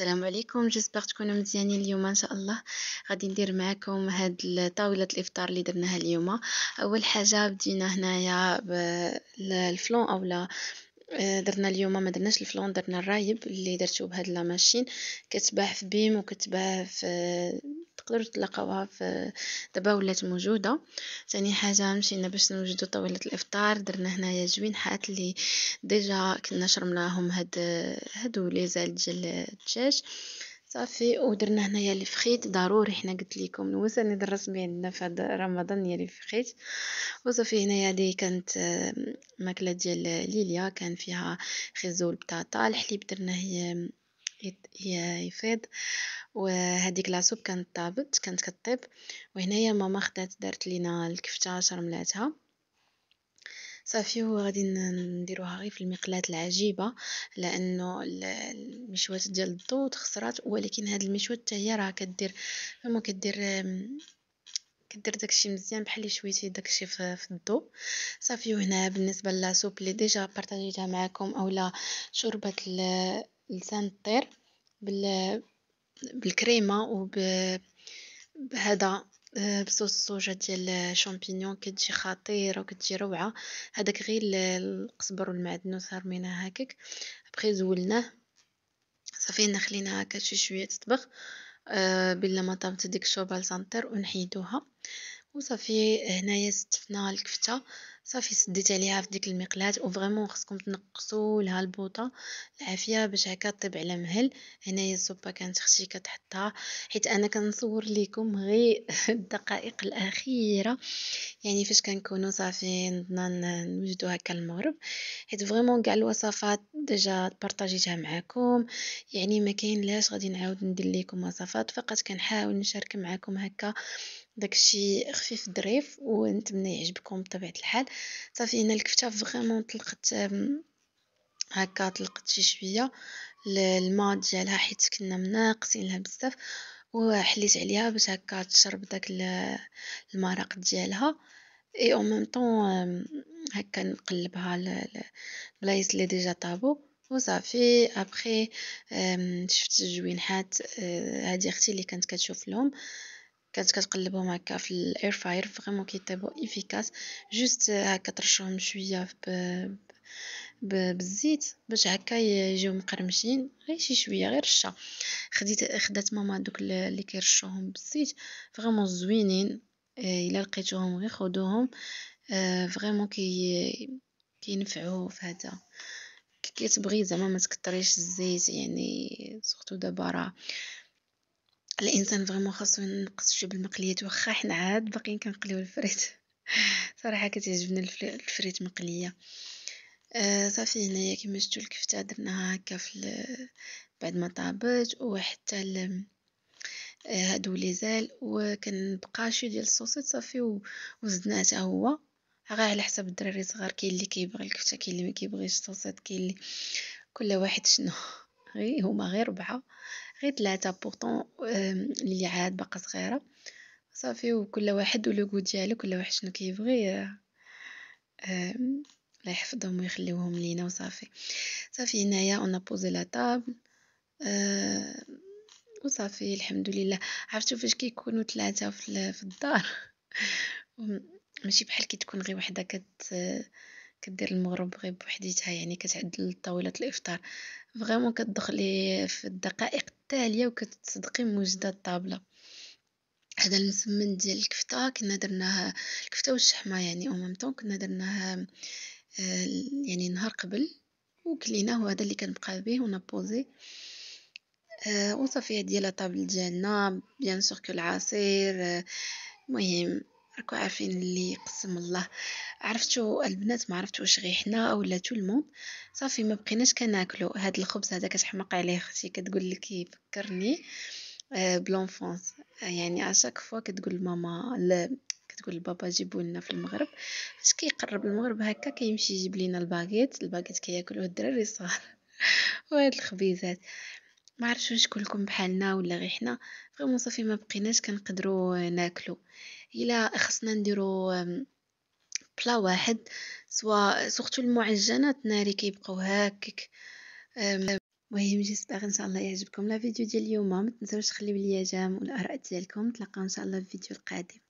السلام عليكم جيسبر تكونوا مزيانين اليوم ان شاء الله غادي ندير معكم هاد طاوله الافطار اللي درناها اليوم اول حاجه بدينا هنايا بالفلون اولا آه، درنا اليوم ما درناش الفلون درنا الرايب اللي درتو بهاد لا ماشين كتباع في بيم وكتباع في تقدروا تلقاوها في دابا ولات موجوده ثاني حاجه مشينا باش نوجدوا طاوله الافطار درنا هنايا حات اللي ديجا كنا شرمناهم هاد هادو لي زال ديال الدجاج صافي ودرنا هنايا فخيت ضروري حنا قلت لكم نوسى ندرس به عندنا في هذا رمضان لي فخيت وصافي هنايا هذه كانت ماكله ديال ليليا كان فيها خيزو البطاطا الحليب درناه يفيض وهذيك لاصوب كانت طابت كانت كطيب وهنايا ماما خدات دارت لينا الكفته شرملاتها صافي غادي نديروها غير في المقلات العجيبة لانه المشوات ديال الضو تخسرات ولكن هاد المشوات حتى هي راه كدير فما كدير كدير داكشي مزيان بحال شويتي داكشي في الضو صافي وهنا بالنسبه للسوب اللي ديجا بارطاجيتها معكم اولا شوربه لسان الطير بال بالكريمه وب بهذا آه، بصوص الصوجة ديال الشامبينيون كتجي خطيرة وكتجي روعة هذاك غير القزبر والمعدنوس هرميناه هكاك بخي زولناه صافي نخلينا هكا شي شويه تطبخ آه، بلا ما طابت ديك الشوربه لسانتير ونحيدوها وصافي هنايا ستفنا الكفته صافي سديت عليها في ديك المقلاة وفريمون خصكم تنقصوا لها البوطه العافيه باش هكا طيب على مهل هنايا السوبه كانت اختي كتحطها حيت انا كنصور لكم غير الدقائق الاخيره يعني فاش كنكونوا صافي نضنا نوجدوا هكا المغرب حيت فريمون كاع الوصفات ديجا بارطاجيتها معكم يعني ما كاين لاش غادي نعاود ندير لكم وصفات فقط كنحاول نشارك معكم هكا داكشي خفيف ظريف ونتمنى يعجبكم بطبيعه الحال صافي هنا الكفته فريمون طلقت هكا طلقت شي شويه الماء ديالها حيت كنا مناقصين لها بزاف وحليت عليها باش هكا تشرب داك المرق ديالها اي او ميم طون هكا نقلبها البلايص اللي ديجا طابو وصافي ابخي شفت الجوينحات هذه آه، اختي اللي كانت كتشوف لهم كانت كتقلبهم هكا في الاير فاير فريمون كيطيبو افيكاس جوست هكا ترشهم شويه ب بالزيت باش هكا يجيو مقرمشين غير شي شويه غير رشه خديت خدات ماما دوك اللي كيرشوهم بالزيت فريمون زوينين آه، الا لقيتوهم غير خدوهم فريمون آه، كي كينفعوا في هذا كي كتبغي زعما ما تكثريش الزيت يعني سورتو دابا راه الانسان فريمون خاصو ينقص بالمقليات واخا حنا عاد باقيين كنقليو الفريت صراحه كتعجبني الفريت مقليه آه صافي هنايا كما شفتوا الكفته درناها هكا في بعد ما طابت وحتى آه، هادو لي زال وكنبقى شي ديال الصوصيت صافي وزدناه حتى هو غير على حسب الدراري الصغار كاين اللي كيبغي الكفته كاين اللي ما كيبغيش الصوصيت كاين اللي كل واحد شنو غير هما غير ربعه غير ثلاثة بورطون اللي عاد باقا صغيرة صافي وكل واحد ولو كو ديالو كل واحد شنو كيبغي euh، euh، الله يحفظهم ويخليوهم لينا وصافي صافي هنايا انا بوزي لا طابل وصافي الحمد لله عرفتوا فاش كيكونوا ثلاثه في, في الدار ماشي بحال كي تكون غير وحده كت كدير المغرب غير بوحديتها يعني كتعدل طاوله الافطار فريمون كتدخلي في الدقائق حتى وكتصدقي موجده الطابله هذا المسمن ديال الكفته كنا درناه الكفته والشحمه يعني او ميم طون كنا درناه آه، يعني نهار قبل وكليناه وهذا اللي كنبقى به ونابوزي آه، وصافي هادي هي طابل ديالنا بيان سور العصير آه، المهم راكو عارفين اللي قسم الله عرفتو البنات ما عرفتوش غير حنا ولا تو الموند صافي ما بقيناش كناكلو هاد الخبز هذا كتحماق عليه اختي كتقول لك يفكرني آه، بلونفونس يعني اشاك فوا كتقول ماما ل... كتقول لبابا جيبوا لنا في المغرب فاش كيقرب المغرب هكا كيمشي يجيب لينا الباغيت الباغيت كياكلوه الدراري الصغار وهاد الخبيزات ما عرفتش واش كلكم بحالنا ولا غير حنا فريمون صافي ما بقيناش كنقدروا ناكلو الا خصنا نديرو بلا واحد سوا سورتو المعجنات ناري كيبقاو هكاك المهم جيسبر ان شاء الله يعجبكم لا فيديو ديال اليوم ما تنساوش تخليو ليا جام والاراء ديالكم نتلاقاو ان شاء الله في الفيديو القادم